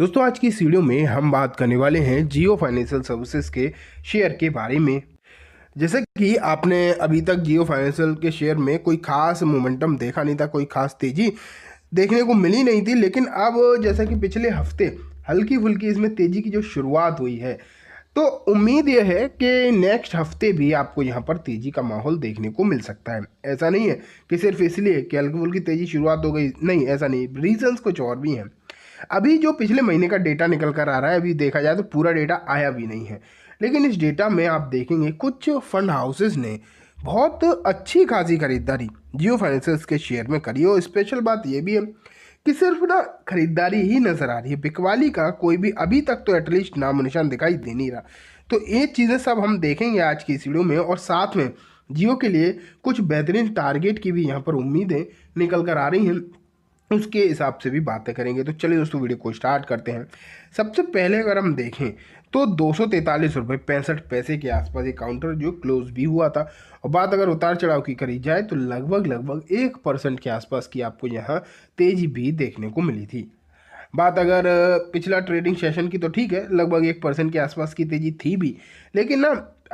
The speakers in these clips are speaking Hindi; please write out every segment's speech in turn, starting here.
दोस्तों आज की इस वीडियो में हम बात करने वाले हैं जियो फाइनेंशियल सर्विसेज के शेयर के बारे में जैसे कि आपने अभी तक जियो फाइनेंशियल के शेयर में कोई खास मोमेंटम देखा नहीं था कोई खास तेज़ी देखने को मिली नहीं थी लेकिन अब जैसा कि पिछले हफ्ते हल्की फुल्की इसमें तेज़ी की जो शुरुआत हुई है तो उम्मीद यह है कि नेक्स्ट हफ्ते भी आपको यहाँ पर तेज़ी का माहौल देखने को मिल सकता है ऐसा नहीं है कि सिर्फ इसलिए कि हल्की फुल्की तेज़ी शुरुआत हो गई नहीं ऐसा नहीं रीज़न्स कुछ और भी हैं अभी जो पिछले महीने का डेटा निकल कर आ रहा है अभी देखा जाए तो पूरा डेटा आया भी नहीं है लेकिन इस डेटा में आप देखेंगे कुछ फंड हाउसेज ने बहुत अच्छी खासी खरीदारी जियो फाइनेंस के शेयर में करी और स्पेशल बात यह भी है कि सिर्फ ना खरीदारी ही नज़र आ रही है बिकवाली का कोई भी अभी तक तो एटलीस्ट नामो निशान दिखाई दे नहीं रहा तो ये चीज़ें सब हम देखेंगे आज की इस वीडियो में और साथ में जियो के लिए कुछ बेहतरीन टारगेट की भी यहाँ पर उम्मीदें निकल कर आ रही हैं उसके हिसाब से भी बातें करेंगे तो चलिए दोस्तों वीडियो को स्टार्ट करते हैं सबसे पहले अगर हम देखें तो दो सौ तैंतालीस रुपये पैंसठ पैसे के आसपास ये काउंटर जो क्लोज भी हुआ था और बात अगर उतार चढ़ाव की करी जाए तो लगभग लगभग एक परसेंट के आसपास की आपको यहाँ तेज़ी भी देखने को मिली थी बात अगर पिछला ट्रेडिंग सेशन की तो ठीक है लगभग एक परसेंट के आसपास की तेज़ी थी भी लेकिन ना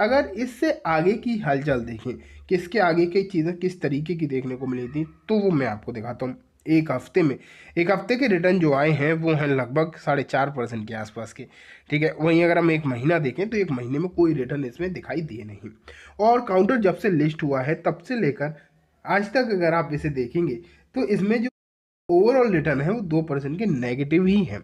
अगर इससे आगे की हलचल देखें किसके आगे की चीज़ें किस तरीके की देखने को मिली थी तो वो मैं आपको दिखाता हूँ एक हफ्ते में एक हफ्ते के रिटर्न जो आए हैं वो हैं लगभग साढ़े चार परसेंट के आसपास के ठीक है वहीं अगर हम एक महीना देखें तो एक महीने में कोई रिटर्न इसमें दिखाई दिए नहीं और काउंटर जब से लिस्ट हुआ है तब से लेकर आज तक अगर आप इसे देखेंगे तो इसमें जो ओवरऑल रिटर्न है वो दो परसेंट के नेगेटिव ही हैं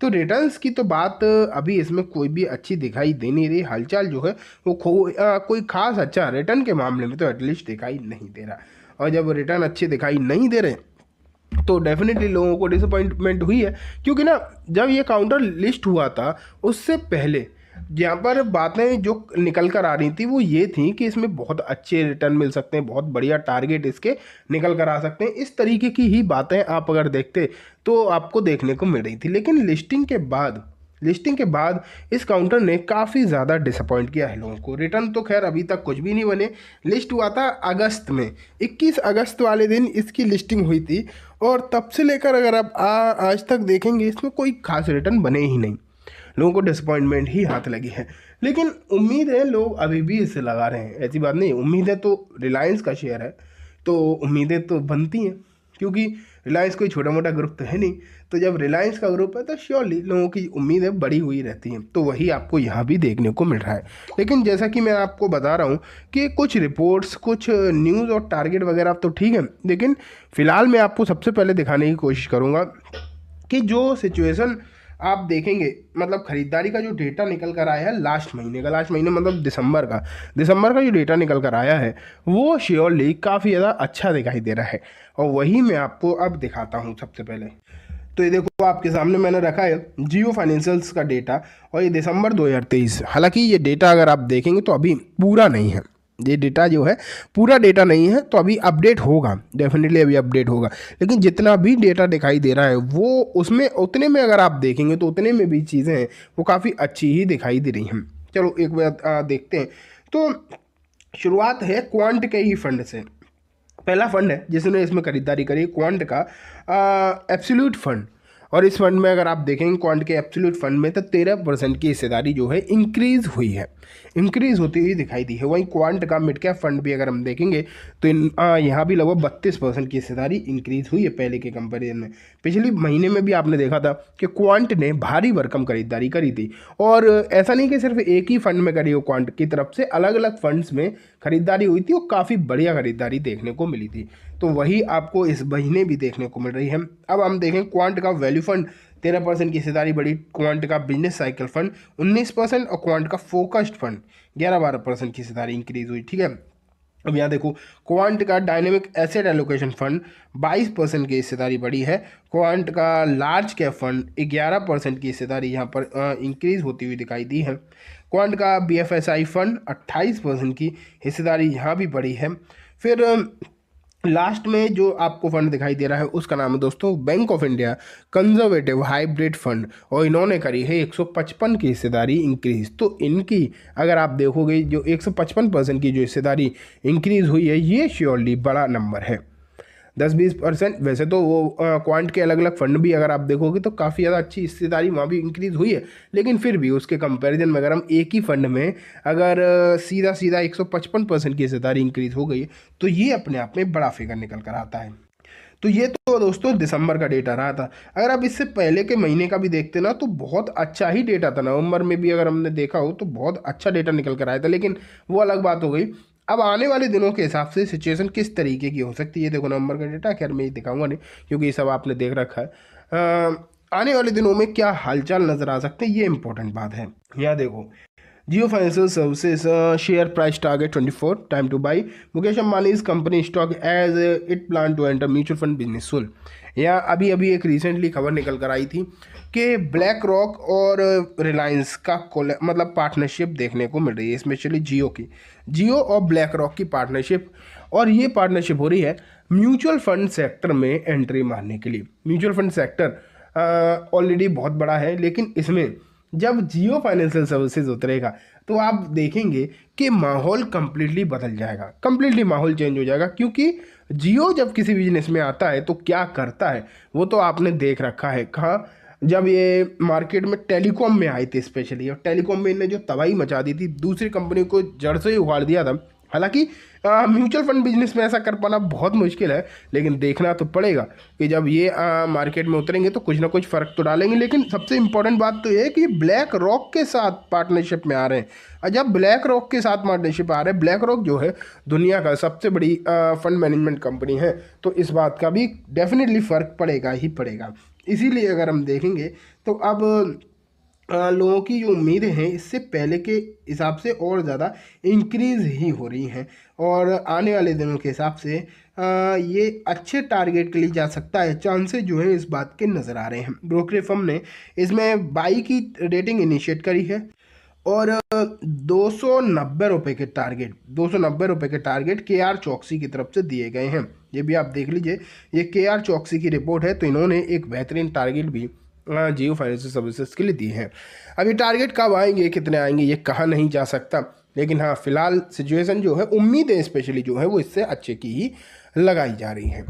तो रिटर्न की तो बात अभी इसमें कोई भी अच्छी दिखाई दे नहीं रही हलचल जो है वो खो आ, कोई खास अच्छा रिटर्न के मामले में तो एटलीस्ट दिखाई नहीं दे रहा और जब रिटर्न अच्छे दिखाई नहीं दे रहे तो डेफिनेटली लोगों को डिसअपॉइंटमेंट हुई है क्योंकि ना जब ये काउंटर लिस्ट हुआ था उससे पहले यहाँ पर बातें जो निकल कर आ रही थी वो ये थी कि इसमें बहुत अच्छे रिटर्न मिल सकते हैं बहुत बढ़िया टारगेट इसके निकल कर आ सकते हैं इस तरीके की ही बातें आप अगर देखते तो आपको देखने को मिल रही थी लेकिन लिस्टिंग के बाद लिस्टिंग के बाद इस काउंटर ने काफ़ी ज़्यादा डिसअपॉइंट किया है लोगों को रिटर्न तो खैर अभी तक कुछ भी नहीं बने लिस्ट हुआ था अगस्त में 21 अगस्त वाले दिन इसकी लिस्टिंग हुई थी और तब से लेकर अगर आप आ, आज तक देखेंगे इसमें कोई खास रिटर्न बने ही नहीं लोगों को डिसअपॉइंटमेंट ही हाथ लगी है लेकिन उम्मीद है लोग अभी भी इसे लगा रहे हैं ऐसी बात नहीं उम्मीद है तो रिलायंस का शेयर है तो उम्मीदें तो बनती हैं क्योंकि रिलायंस कोई छोटा मोटा ग्रुप तो है नहीं तो जब रिलायंस का ग्रुप है तो श्योरली लोगों की उम्मीदें बढ़ी हुई रहती हैं तो वही आपको यहाँ भी देखने को मिल रहा है लेकिन जैसा कि मैं आपको बता रहा हूँ कि कुछ रिपोर्ट्स कुछ न्यूज़ और टारगेट वगैरह तो ठीक है लेकिन फ़िलहाल मैं आपको सबसे पहले दिखाने की कोशिश करूँगा कि जो सिचुएसन आप देखेंगे मतलब ख़रीदारी का जो डेटा निकल कर आया है लास्ट महीने का लास्ट महीने मतलब दिसंबर का दिसंबर का जो डेटा निकल कर आया है वो श्योरली काफ़ी ज़्यादा अच्छा दिखाई दे रहा है और वही मैं आपको अब दिखाता हूँ सबसे पहले तो ये देखो आपके सामने मैंने रखा है जियो फाइनेंशियल्स का डेटा और ये दिसंबर 2023 हालांकि ये डेटा अगर आप देखेंगे तो अभी पूरा नहीं है ये डेटा जो है पूरा डेटा नहीं है तो अभी अपडेट होगा डेफिनेटली अभी अपडेट होगा लेकिन जितना भी डेटा दिखाई दे रहा है वो उसमें उतने में अगर आप देखेंगे तो उतने में भी चीज़ें हैं वो काफ़ी अच्छी ही दिखाई दे रही हैं चलो एक बार देखते हैं तो शुरुआत है क्वांट के ही फंड से पहला फंड है जिसने इसमें खरीदारी करी क्वांट का एब्सोल्यूट फंड और इस फंड में अगर आप देखेंगे क्वांट के एब्सोल्यूट फंड में तो तेरह परसेंट की हिस्सेदारी जो है इंक्रीज हुई है इंक्रीज होती हुई दिखाई दी है वहीं क्वांट का मिड कैप फंड भी अगर हम देखेंगे तो इन यहाँ भी लगभग बत्तीस परसेंट की हिस्सेदारी इंक्रीज हुई है पहले के कंपेरिजन में पिछले महीने में भी आपने देखा था कि क्वांट ने भारी भरकम खरीदारी करी थी और ऐसा नहीं कि सिर्फ एक ही फंड में करी हो क्वांट की तरफ से अलग अलग फंड्स में खरीदारी हुई थी और काफ़ी बढ़िया खरीदारी देखने को मिली थी तो वही आपको इस महीने भी देखने को मिल रही है अब हम देखें क्वांट का वैल्यू फंड तेरह परसेंट की हिस्सेदारी बढ़ी क्वांट का बिजनेस साइकिल फंड उन्नीस परसेंट और क्वांट का फोकस्ड फंड ग्यारह बारह परसेंट की हिस्सेदारी इंक्रीज हुई ठीक है अब यहाँ देखो क्वांट का dynamic asset allocation fund 22 percent की हिस्सेदारी बढ़ी है क्वांट का लार्ज कैप फंड 11 परसेंट की हिस्सेदारी यहाँ पर इंक्रीज होती हुई दिखाई दी है क्वांट का बीएफएसआई फंड 28 परसेंट की हिस्सेदारी यहाँ भी बढ़ी है फिर लास्ट में जो आपको फंड दिखाई दे रहा है उसका नाम है दोस्तों Bank of India conservative hybrid fund और इन्होंने करी है 155 की हिस्सेदारी इंक्रीज तो इनकी अगर आप देखोगे जो 155 परसेंट की जो हिस्सेदारी इंक्रीज हुई है ये श्योरली बड़ा नंबर है दस बीस परसेंट वैसे तो वो क्वांट के अलग अलग फंड भी अगर आप देखोगे तो काफ़ी ज़्यादा अच्छी हिस्सेदारी वहाँ भी इंक्रीज़ हुई है लेकिन फिर भी उसके कंपैरिजन में अगर हम एक ही फंड में अगर सीधा सीधा पचपन परसेंट की हिस्सेदारी इंक्रीज़ हो गई है तो ये अपने आप में बड़ा फिगर निकल कर आता है तो ये तो दोस्तों दिसंबर का डेटा रहा था अगर आप इससे पहले के महीने का भी देखते ना तो बहुत अच्छा ही डेटा था नवंबर में भी अगर हमने देखा हो तो बहुत अच्छा डेटा निकल कर आया था लेकिन वो अलग बात हो गई अब आने वाले दिनों के हिसाब से सिचुएशन किस तरीके की हो सकती है देखो नवंबर का डेटा खैर मैं ये दिखाऊंगा नहीं क्योंकि ये सब आपने देख रखा है आने वाले दिनों में क्या हालचाल नज़र आ सकते हैं ये इंपॉर्टेंट बात है यह देखो Jio financial services share price target twenty four time to buy Mukesh Ambani company stock as it plan to enter mutual fund business सुल या अभी अभी एक रिसेंटली खबर निकल कर आई थी कि ब्लैक रॉक और रिलायंस का मतलब पार्टनरशिप देखने को मिल रही है स्पेशली जियो की जियो और ब्लैक रॉक की पार्टनरशिप और ये पार्टनरशिप हो रही है म्यूचुअल फंड सेक्टर में एंट्री मारने के लिए म्यूचुअल फंड सेक्टर ऑलरेडी बहुत बड़ा है लेकिन इसमें जब जियो फाइनेंशियल सर्विसेज उतरेगा तो आप देखेंगे कि माहौल कम्प्लीटली बदल जाएगा कम्प्लीटली माहौल चेंज हो जाएगा क्योंकि जियो जब किसी बिजनेस में आता है तो क्या करता है वो तो आपने देख रखा है कहाँ जब ये मार्केट में टेलीकॉम में आए थे स्पेशली और टेलीकॉम में इन्हें जो तबाही मचा दी थी दूसरी कंपनी को जड़ से ही उखाड़ दिया था हालांकि म्यूचुअल फंड बिजनेस में ऐसा कर पाना बहुत मुश्किल है लेकिन देखना तो पड़ेगा कि जब ये आ, मार्केट में उतरेंगे तो कुछ ना कुछ फ़र्क तो डालेंगे लेकिन सबसे इम्पोर्टेंट बात तो ये है कि ब्लैक रॉक के साथ पार्टनरशिप में आ रहे हैं और जब ब्लैक रॉक के साथ पार्टनरशिप आ रहे हैं ब्लैक रॉक जो है दुनिया का सबसे बड़ी फ़ंड मैनेजमेंट कंपनी है तो इस बात का भी डेफिनेटली फ़र्क पड़ेगा ही पड़ेगा इसीलिए अगर हम देखेंगे तो अब लोगों की जो उम्मीदें हैं इससे पहले के हिसाब से और ज़्यादा इंक्रीज़ ही हो रही हैं और आने वाले दिनों के हिसाब से ये अच्छे टारगेट के लिए जा सकता है चांसेस जो है इस बात के नज़र आ रहे हैं ब्रोकरे फर्म ने इसमें बाई की रेटिंग इनिशिएट करी है और दो सौ रुपये के टारगेट दो सौ रुपये के टारगेट के आर चौकसी की तरफ से दिए गए हैं ये भी आप देख लीजिए ये के आर चौकसी की रिपोर्ट है तो इन्होंने एक बेहतरीन टारगेट भी जियो फाइनेंशियल सर्विसेज के लिए दी हैं अभी टारगेट कब आएंगे कितने आएंगे ये कहा नहीं जा सकता लेकिन हाँ फिलहाल सिचुएशन जो है उम्मीदें स्पेशली जो है वो इससे अच्छे की ही लगाई जा रही हैं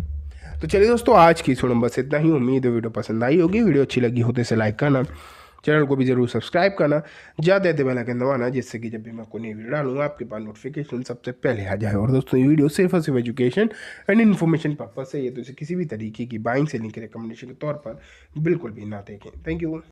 तो चलिए दोस्तों आज की सुनो बस इतना ही उम्मीद है वीडियो पसंद आई होगी वीडियो अच्छी लगी होते तो से लाइक करना चैनल को भी जरूर सब्सक्राइब करना ज़्यादा दे बेल आइकन दबाना जिससे कि जब भी मैं कोई नई वीडियो डालूंगा आपके पास नोटिफिकेशन सबसे पहले आ जाए और दोस्तों ये वीडियो सिर्फ और सिर्फ एजुकेशन एंड इन्फॉर्मेशन पर्पज़ से ये तो इसे किसी भी तरीके की बाइंग सेलिंग के रिकमेंडेशन के तौर पर बिल्कुल भी ना देखें थैंक यू